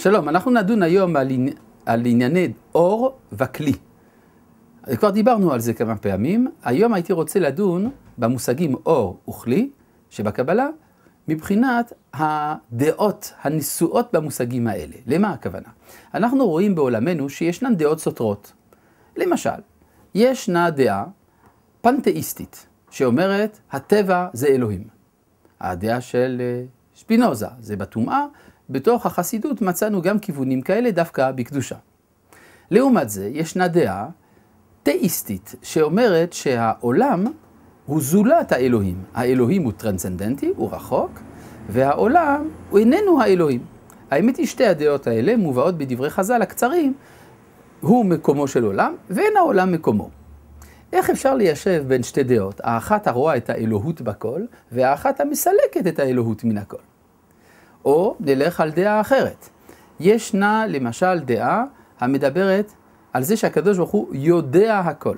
שלום, אנחנו נדון היום על, על ענייני אור וכלי. כבר דיברנו על זה כמה פעמים, היום הייתי רוצה לדון במושגים אור וכלי שבקבלה, מבחינת הדעות הנשואות במושגים האלה. למה הכוונה? אנחנו רואים בעולמנו שישנן דעות סותרות. למשל, ישנה דעה פנתאיסטית שאומרת הטבע זה אלוהים. הדעה של שפינוזה אה, זה בטומאה, בתוך החסידות מצאנו גם כיוונים כאלה דווקא בקדושה. לעומת זה, ישנה דעה תאיסטית שאומרת שהעולם הוא זולת האלוהים. האלוהים הוא טרנסנדנטי, הוא רחוק, והעולם הוא איננו האלוהים. האמת היא שתי הדעות האלה מובאות בדברי חז"ל הקצרים, הוא מקומו של עולם ואין העולם מקומו. איך אפשר ליישב בין שתי דעות, האחת הרואה את האלוהות בכל, והאחת המסלקת את האלוהות מן הכל? או נלך על דעה אחרת. ישנה למשל דעה המדברת על זה שהקדוש ברוך הוא יודע הכל.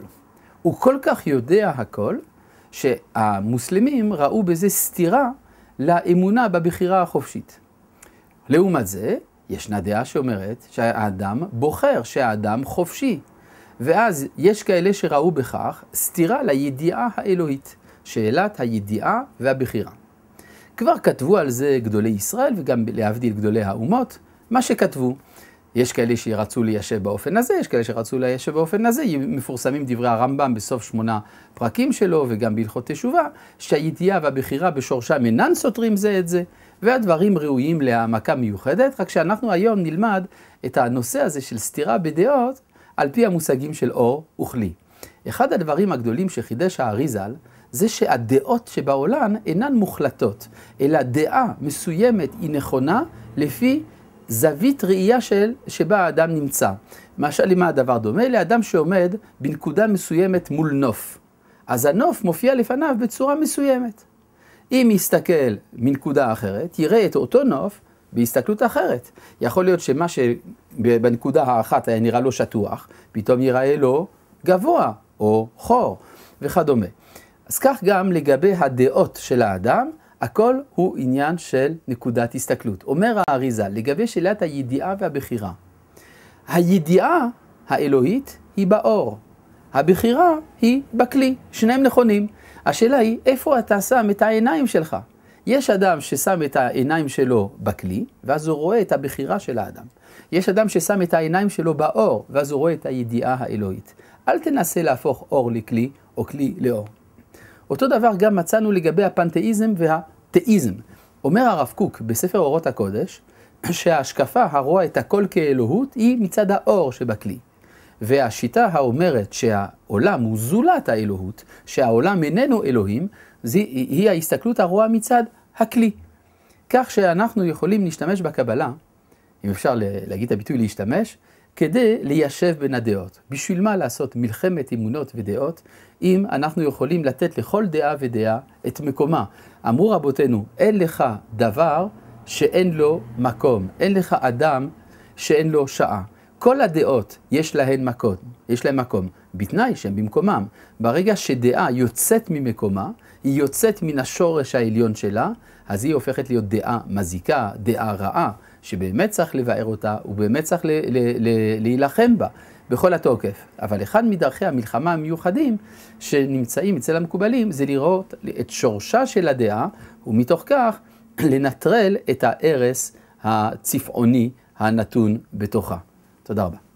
הוא כל כך יודע הכל, שהמוסלמים ראו בזה סתירה לאמונה בבחירה החופשית. לעומת זה, ישנה דעה שאומרת שהאדם בוחר, שהאדם חופשי. ואז יש כאלה שראו בכך סתירה לידיעה האלוהית, שאלת הידיעה והבחירה. כבר כתבו על זה גדולי ישראל וגם להבדיל גדולי האומות, מה שכתבו. יש כאלה שרצו ליישב באופן הזה, יש כאלה שרצו ליישב באופן הזה, מפורסמים דברי הרמב"ם בסוף שמונה פרקים שלו וגם בהלכות תשובה, שהידיעה והבחירה בשורשם אינן סותרים זה את זה, והדברים ראויים להעמקה מיוחדת, רק שאנחנו היום נלמד את הנושא הזה של סתירה בדעות על פי המושגים של אור וכלי. אחד הדברים הגדולים שחידש האריזל זה שהדעות שבעולם אינן מוחלטות, אלא דעה מסוימת היא נכונה לפי זווית ראייה של, שבה האדם נמצא. משל למה הדבר דומה? לאדם שעומד בנקודה מסוימת מול נוף. אז הנוף מופיע לפניו בצורה מסוימת. אם יסתכל מנקודה אחרת, יראה את אותו נוף בהסתכלות אחרת. יכול להיות שמה שבנקודה האחת היה נראה לו שטוח, פתאום ייראה לו גבוה או חור וכדומה. אז כך גם לגבי הדעות של האדם, הכל הוא עניין של נקודת הסתכלות. אומר האריזה, לגבי שאלת הידיעה והבחירה, הידיעה האלוהית היא באור, הבחירה היא בכלי, שניהם נכונים. השאלה היא, איפה אתה שם את העיניים שלך? יש אדם ששם את העיניים שלו בכלי, ואז הוא רואה את הבחירה של האדם. יש אדם ששם את העיניים שלו באור, ואז הוא רואה את הידיעה האלוהית. אל תנסה להפוך אור לכלי, או כלי לאור. אותו דבר גם מצאנו לגבי הפנתאיזם והתאיזם. אומר הרב קוק בספר אורות הקודש, שההשקפה הרואה את הכל כאלוהות היא מצד האור שבכלי. והשיטה האומרת שהעולם הוא זולת האלוהות, שהעולם איננו אלוהים, זה, היא ההסתכלות הרואה מצד הכלי. כך שאנחנו יכולים להשתמש בקבלה, אם אפשר להגיד את הביטוי להשתמש, כדי ליישב בין הדעות. בשביל מה לעשות מלחמת אמונות ודעות, אם אנחנו יכולים לתת לכל דעה ודעה את מקומה? אמרו רבותינו, אין לך דבר שאין לו מקום, אין לך אדם שאין לו שעה. כל הדעות יש להן מקום, יש להן מקום, בתנאי שהן במקומם. ברגע שדעה יוצאת ממקומה, היא יוצאת מן השורש העליון שלה, אז היא הופכת להיות דעה מזיקה, דעה רעה, שבאמת צריך לבאר אותה, ובאמת צריך להילחם בה בכל התוקף. אבל אחד מדרכי המלחמה המיוחדים שנמצאים אצל המקובלים, זה לראות את שורשה של הדעה, ומתוך כך לנטרל את ההרס הצפעוני הנתון בתוכה. תודה רבה.